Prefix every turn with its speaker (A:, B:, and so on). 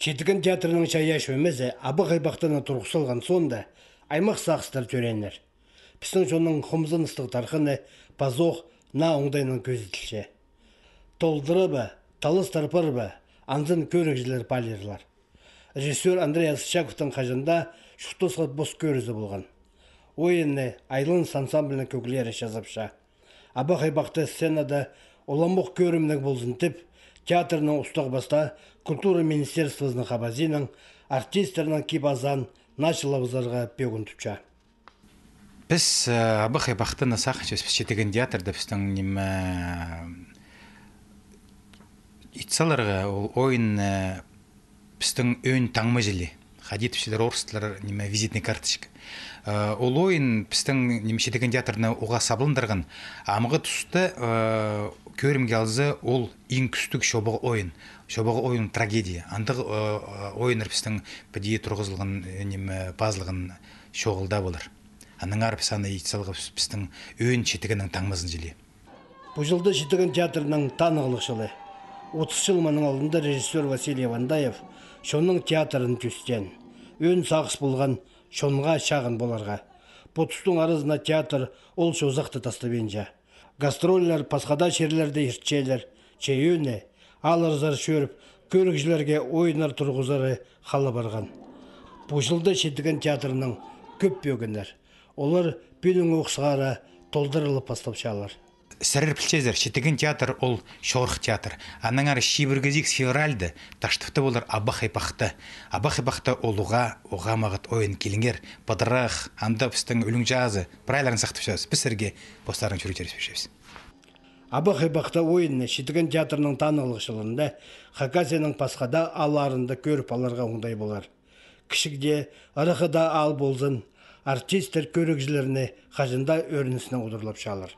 A: Четігін театрының шаяш өмізі абы ғайбақтыны тұрғысылған сонда аймақ сақыстар төренер. Пісің жоның құмзын ыстық тарқыны пазоқ на оңдайның көзетілші. Толдыры ба, талыс тарпыр ба, анзын жілер палерлар. Режиссер Андрей Асычаковтың қажында шықты сұлып бос көрізі болған. Ойынны айлын сансамбілінің көкілері жазапша. Абы ғайбақты сценада оламық көрімнің болсын деп, театрның баста культура министерствосының хабазинын артистерның кибазан началабызарға пегін түпча.
B: біз э, абыхай насақ жөз біз жетеген театрда біздің неме итсаларға ол ойын э, біздің өн таңма ходить всегда орыстар неме визитный карточка э, ол ойын біздің немесе деген оға сабылындырған амғы түсті э, көрімге алзы ол иң күстік шобығы ойын шобығы ойын трагедия андық э, ойыныр біздің бідие тұрғызылған неме базылығын шоғылда болар анын арып саны итсалғы біздің өн шетігінің таңмазын
A: бұл жылды театрының танығылық 30 жыл мұның алдында режиссер василий Вандаев шоның театрын түстен өн сағыс болған шонға шағын боларға потустың арызына театр ол шозақты тастабенжа пасқада пасхада шерлерде ирчелер чеюне алырзар шөріп көрікшілерге ойнар тұрғызары халы барған Бұшылды шетіген театрының көп бөгіндер. олар бүнің оқсығары толдырылып бастапшалар
B: сірір пілчезер театр ол шорық театр ары шибіргізік февральды таштыпты болар абах эпахты абах эпахты олуға оға мағыт ойын келіңер бадырақ анда пістің үлің жазы брайларын сақтып біз пісірге бостарын жүрутерес бешебіз
A: абах эпахта ойыны шетігін театрның танығылышылында хакасияның пасқада аларында көріп аларға оңдай болар кішігде ырықы ал болсын
B: артистер көрекжілеріне хажында өрінісіне удырлап шалыр